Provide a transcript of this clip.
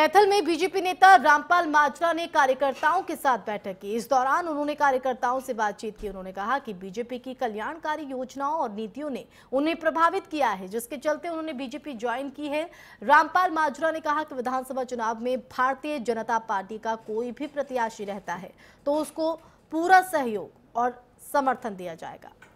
कैथल में बीजेपी नेता रामपाल माजरा ने कार्यकर्ताओं के साथ बैठक की इस दौरान उन्होंने कार्यकर्ताओं से बातचीत की उन्होंने कहा कि बीजेपी की कल्याणकारी योजनाओं और नीतियों ने उन्हें प्रभावित किया है जिसके चलते उन्होंने बीजेपी ज्वाइन की है रामपाल माजरा ने कहा कि विधानसभा चुनाव में भारतीय जनता पार्टी का कोई भी प्रत्याशी रहता है तो उसको पूरा सहयोग और समर्थन दिया जाएगा